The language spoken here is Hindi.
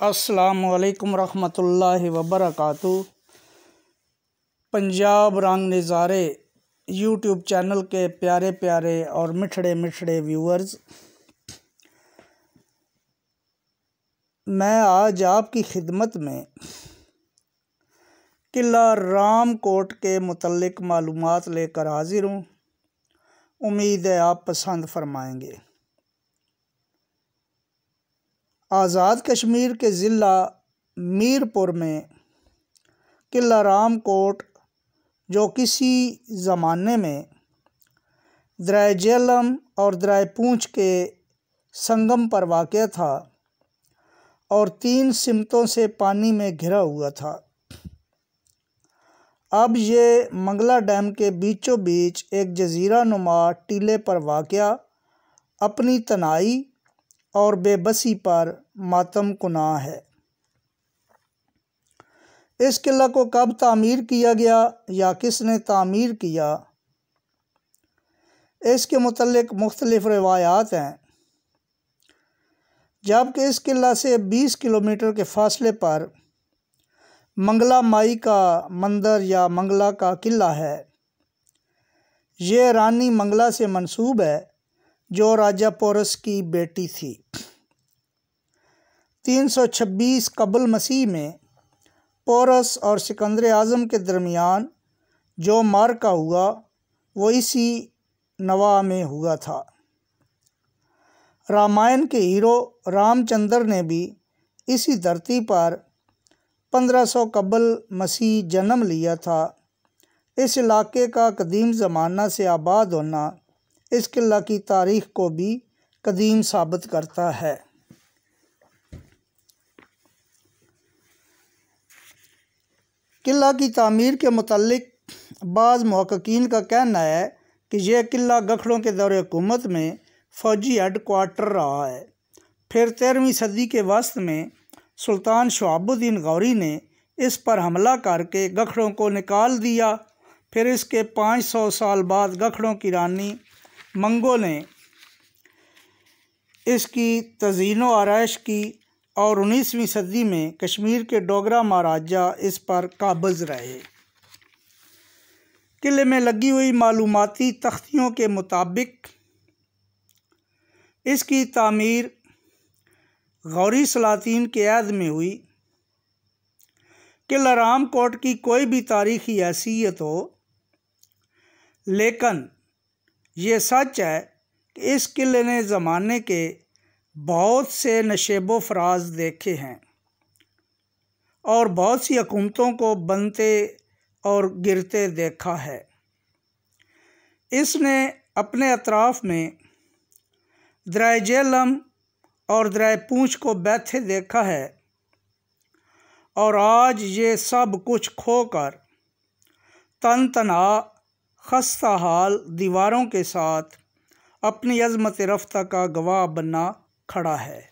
असलकम वरहमल वबरक पंजाब रंग नज़ारे यूट्यूब चैनल के प्यारे प्यारे और मिठड़े मिठड़े व्यूअर्स मैं आज आपकी खिदमत में किला राम कोट के मुतलक मालूम लेकर हाजिर हूँ उम्मीद है आप पसंद फरमाएंगे आज़ाद कश्मीर के ज़िला मीरपुर में किला राम कोट जो किसी ज़माने में द्राय जेलम और द्राय पूंछ के संगम पर वाक़ था और तीन सिमतों से पानी में घिरा हुआ था अब ये मंगला डैम के बीचों बीच एक जजीरा नुमा टीले पर वाक़ अपनी तनाई और बेबसी पर मातम कुना है इस किला को कब तामीर किया गया या किसने तामीर किया इसके मतलब मुख्तलिफ़ रवायात हैं जबकि इस किला से 20 किलोमीटर के फासले पर मंगला माई का मंदिर या मंगला का किला है ये रानी मंगला से मंसूब है जो राजा पोरस की बेटी थी 326 कबल मसीह में पोरस और सिकंदर आज़म के दरमियान जो मार्का हुआ वो इसी नवा में हुआ था रामायण के हीरो रामचंद्र ने भी इसी धरती पर 1500 कबल मसीह जन्म लिया था इस इलाके का कदीम ज़माना से आबाद होना इस किला की तारीख को भी कदीम साबित करता है किला की तमीर के मतलब बाज़ महक्कीन का कहना है कि यह किला गखड़ों के दौर हुकूमत में फ़ौजी हेड रहा है फिर तेरहवीं सदी के वस्त में सुल्तान शहाबुद्दीन गौरी ने इस पर हमला करके गखड़ों को निकाल दिया फिर इसके 500 साल बाद गखड़ों की रानी मंगों ने इसकी तजीन आरइश की और उन्नीसवीं सदी में कश्मीर के डोगरा महाराजा इस पर काबज़ रहे किले में लगी हुई मालूमती तख्तियों के मुताबिक इसकी तामीर गौरी सलातीन के याद में हुई किला राम कोट की कोई भी तारीखी हैसियत हो लेकिन ये सच है कि इस किले ने ज़माने के बहुत से नशेबो फराज देखे हैं और बहुत सी हकूमतों को बनते और गिरते देखा है इसने अपने अतराफ़ में द्राय जेलम और द्राय पूछ को बैठे देखा है और आज ये सब कुछ खोकर तन तना खस्ता हाल दीवारों के साथ अपनी अजमत रफ्तार का गवाह बना खड़ा है